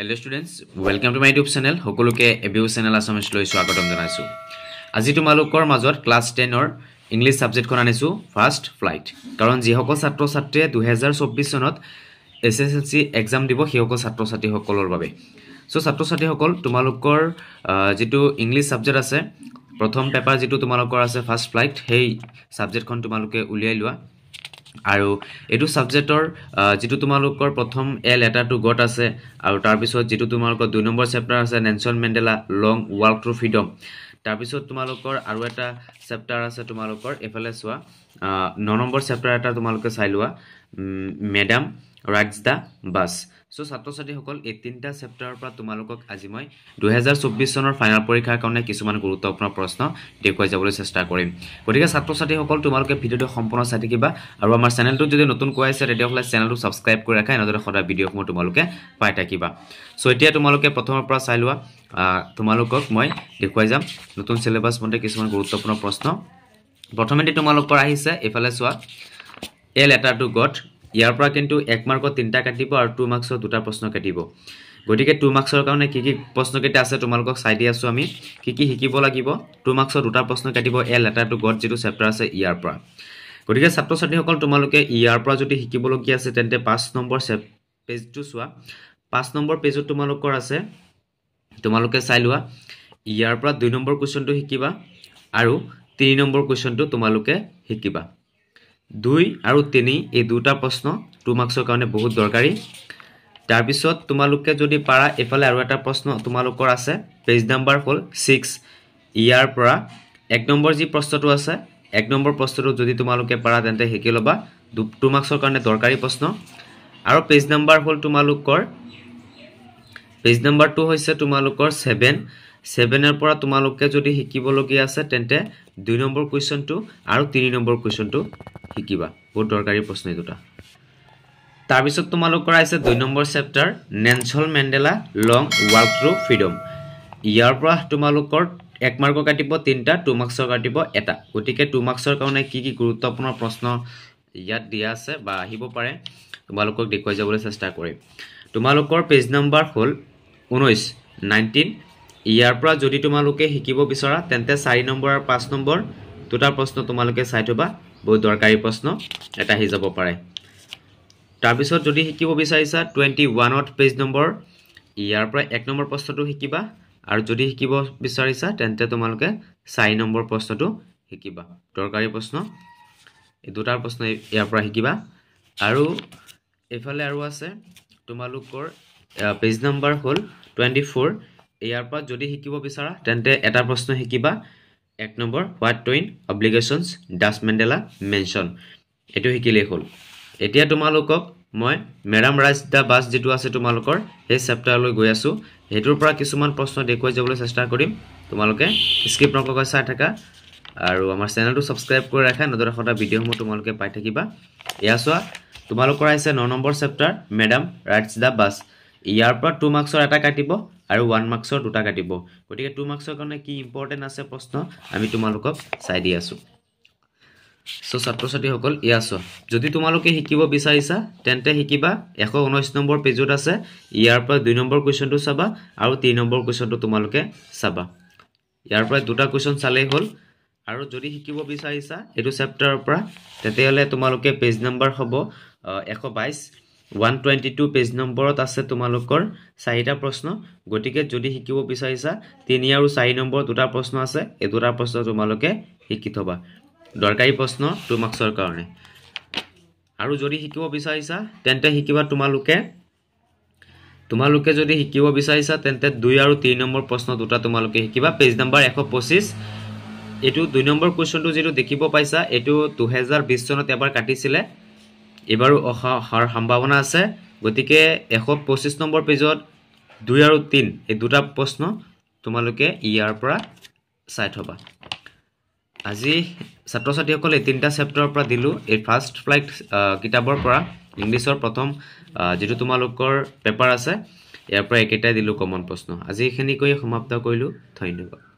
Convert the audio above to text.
hello' students welcome to my YouTube channel সকলোকে এবিউ channel আছামিছলৈ স্বাগতম জনাইছোঁ আজি তোমালোকৰ মাজত ক্লাছ টেনৰ ইংলিছ ছাবজেক্টখন আনিছোঁ ফাৰ্ষ্ট ফ্লাইট কাৰণ যিসকল ছাত্ৰ ছাত্ৰীয়ে দুহেজাৰ চৌব্বিছ চনত S S L C exam দিব সেইসকল ছাত্ৰ ছাত্ৰীসকলৰ বাবে ছ' ছাত্ৰ ছাত্ৰীসকল তোমালোকৰ যিটো ইংলিছ ছাবজেক্ট আছে প্ৰথম পেপাৰ যিটো তোমালোকৰ আছে ফাৰ্ষ্ট ফ্লাইট সেই ছাবজেক্টখন তোমালোকে উলিয়াই লোৱা আৰু এইটো ছাবজেক্টৰ যিটো তোমালোকৰ প্ৰথম এ লেটাৰটো গট আছে আৰু তাৰপিছত যিটো তোমালোকৰ দুই নম্বৰ চেপ্টাৰ আছে Nelson Mandela long walk to freedom তাৰপিছত তোমালোকৰ আৰু এটা চেপ্টাৰ আছে তোমালোকৰ এফালে চোৱা ন নম্বৰ চেপ্টাৰ এটা তোমালোকে চাই লোৱা মেডাম ৰাইডছ দ্য বাছ চ' ছাত্ৰ ছাত্ৰীসকল এই তিনিটা চেপ্টাৰৰ পৰা তোমালোকক আজি মই দুহেজাৰ চৌব্বিছ চনৰ ফাইনেল পৰীক্ষাৰ কাৰণে কিছুমান গুৰুত্বপূৰ্ণ প্ৰশ্ন দেখুৱাই যাবলৈ চেষ্টা কৰিম গতিকে ছাত্ৰ ছাত্ৰীসকল তোমালোকে ভিডিঅ'টো সম্পূৰ্ণ চাই থাকিবা আৰু আমাৰ চেনেলটো যদি নতুন কৰাই আছে তেতিয়াহ'লে চেনেলটো ছাবস্ক্ৰাইব কৰি ৰাখা এনেদৰে সদায় ভিডিঅ'সমূহ তোমালোকে পাই থাকিবা চ' এতিয়া তোমালোকে প্ৰথমৰ পৰা চাই লোৱা তোমালোকক মই দেখুৱাই যাম নতুন চিলেবাছ মতে কিছুমান গুৰুত্বপূৰ্ণ প্ৰশ্ন প্ৰথমেদি তোমালোকৰ আহিছে এইফালে চোৱা এ লেটাৰ টু গড ইয়াৰ পৰা কিন্তু এক মাৰ্কত তিনিটা কাটিব আৰু টু মাৰ্কছত দুটা প্ৰশ্ন কাটিব গতিকে টু মাৰ্কছৰ কাৰণে কি কি প্ৰশ্নকেইটা আছে তোমালোকক চাই দি আছোঁ আমি কি কি শিকিব লাগিব টু মাৰ্কছৰ দুটা প্ৰশ্ন কাটিব এ লেটাৰ টু গড যিটো চেপ্টাৰ আছে ইয়াৰ পৰা গতিকে ছাত্ৰ ছাত্ৰীসকল তোমালোকে ইয়াৰ পৰা যদি শিকিবলগীয়া আছে তেন্তে পাঁচ নম্বৰ চেপ পেজটো চোৱা পাঁচ নম্বৰ পেজত তোমালোকৰ আছে তোমালোকে চাই লোৱা ইয়াৰ পৰা দুই নম্বৰ কুৱেশ্যনটো শিকিবা আৰু তিনি নম্বৰ কুৱেশ্যনটো তোমালোকে শিকিবা দুই আৰু তিনি এই দুটা প্ৰশ্ন টু মাৰ্কছৰ কাৰণে বহুত দৰকাৰী তাৰপিছত তোমালোকে যদি পাৰা এইফালে আৰু এটা প্ৰশ্ন তোমালোকৰ আছে পেজ নাম্বাৰ হ'ল ছিক্স ইয়াৰ পৰা এক নম্বৰ যি প্ৰশ্নটো আছে এক নম্বৰ প্ৰশ্নটো যদি তোমালোকে পাৰা তেন্তে শিকি ল'বা টু মাৰ্কছৰ কাৰণে দৰকাৰী প্ৰশ্ন আৰু পেজ নাম্বাৰ হ'ল তোমালোকৰ পেজ নাম্বাৰটো হৈছে তোমালোকৰ ছেভেন ছেভেনৰ পৰা তোমালোকে যদি শিকিবলগীয়া আছে তেন্তে দুই নম্বৰ কুৱেশ্যনটো আৰু তিনি নম্বৰ কুৱেশ্যনটো শিকিবা বহুত দৰকাৰী প্ৰশ্ন এই দুটা তাৰপিছত তোমালোকৰ আহিছে দুই নম্বৰ chapter Nelson Mandela long walk through freedom ইয়াৰ পৰা তোমালোকৰ এক মাৰ্কৰ কাটিব তিনিটা টু মাৰ্কছৰ কাটিব এটা গতিকে টু মাৰ্কছৰ কাৰণে কি কি গুৰুত্বপূৰ্ণ প্ৰশ্ন ইয়াত দিয়া আছে বা আহিব পাৰে তোমালোকক দেখুৱাই যাবলৈ চেষ্টা কৰিম তোমালোকৰ পেজ নম্বৰ হ'ল ঊনৈছ নাইনটিন ইয়াৰ পৰা যদি তোমালোকে শিকিব বিচৰা তেন্তে চাৰি নম্বৰ আৰু পাঁচ নম্বৰ দুটা প্ৰশ্ন তোমালোকে চাই থবা বহুত দরকারী প্রশ্ন এটা আহি যাব পারে তারপর যদি শিকিব বিচারিছা টুয়েন্টি ওয়ানত পেজ নম্বর ইয়ারপর এক নম্বর প্রশ্নটা শিকিবা আর যদি শিকিব বিচারিছা তেনে তোমালে চারি নম্বর প্রশ্নটা শিকিবা দরকারী প্রশ্ন এই দুটার প্রশ্ন ইয়ারপর শিকিবা আর এফালে আর আছে তোমালোকর পেজ নম্বর হল টুয়েন্টি ফোর ইয়ারপর যদি শিকিব বিচারা তেনে এটা প্রশ্ন শিকিবা এক নম্বৰ what twin obligations does Mandela mention এইটো শিকিলেই হ'ল এতিয়া তোমালোকক মই মেৰাম ৰাইজ দ্য বাছ যিটো আছে তোমালোকৰ সেই চেপ্টাৰলৈ গৈ আছোঁ সেইটোৰ পৰা কিছুমান প্ৰশ্ন দেখুৱাই যাবলৈ চেষ্টা কৰিম তোমালোকে স্ক্ৰিপ্ট নকৰাকৈ চাই থাকা আৰু আমাৰ চেনেলটো ছাবস্ক্ৰাইব কৰি ৰাখা নজৰে সদায় ভিডিঅ'সমূহ তোমালোকে পাই থাকিবা এয়া চোৱা তোমালোকৰ আহিছে ন নম্বৰ chapter madam rides the bus ইয়াৰ পৰা টু মাৰ্কছৰ এটা কাটিব আৰু ওৱান মাৰ্কছৰ দুটা কাটিব গতিকে টু মাৰ্কছৰ কাৰণে কি ইম্পৰ্টেণ্ট আছে প্ৰশ্ন আমি তোমালোকক চাই দি আছোঁ চ' ছাত্ৰ ছাত্ৰীসকল ইয়াৰ চোৱা যদি তোমালোকে শিকিব বিচাৰিছা তেন্তে শিকিবা এশ ঊনৈছ নম্বৰ পেজত আছে ইয়াৰ পৰা দুই নম্বৰ কুৱেশ্যনটো চাবা আৰু তিনি নম্বৰ কুৱেশ্যনটো তোমালোকে চাবা ইয়াৰ পৰা দুটা কুৱেশ্যন চালেই হ'ল আৰু যদি শিকিব বিচাৰিছা এইটো চেপ্টাৰৰ পৰা তেতিয়াহ'লে তোমালোকে পেজ নাম্বাৰ হ'ব এশ বাইছ ওৱান টুৱেণ্টি টু পেজ নম্বৰত আছে তোমালোকৰ চাৰিটা প্ৰশ্ন গতিকে যদি শিকিব বিচাৰিছা তিনি আৰু চাৰি নম্বৰ দুটা প্ৰশ্ন আছে এই দুটা প্ৰশ্ন তোমালোকে শিকি থ'বা দৰকাৰী প্ৰশ্ন টু মাৰ্কছৰ কাৰণে আৰু যদি শিকিব বিচাৰিছা তেন্তে শিকিবা তোমালোকে তোমালোকে যদি শিকিব বিচাৰিছা তেন্তে দুই আৰু তিনি নম্বৰ প্ৰশ্ন দুটা তোমালোকে শিকিবা পেজ নম্বৰ এশ পঁচিছ এইটো দুই নম্বৰ কুৱেশ্যনটো যিটো দেখিব পাইছা এইটো দুহেজাৰ বিছ চনত এবাৰ কাটিছিলে এবাৰো অহাৰ সম্ভাৱনা আছে গতিকে এশ পঁচিছ নম্বৰ পেজত দুই আৰু তিন এই দুটা প্ৰশ্ন তোমালোকে ইয়াৰ পৰা চাই থবা আজি ছাত্ৰ ছাত্ৰীসকলে এই তিনিটা চেপ্টাৰৰ পৰা দিলোঁ এই ফাৰ্ষ্ট ফ্লাইট কিতাপৰ পৰা ইংলিছৰ প্ৰথম যিটো তোমালোকৰ পেপাৰ আছে ইয়াৰ পৰা একেটাই দিলোঁ কমন প্ৰশ্ন আজি এইখিনিকৈয়ে সমাপ্ত কৰিলোঁ ধন্যবাদ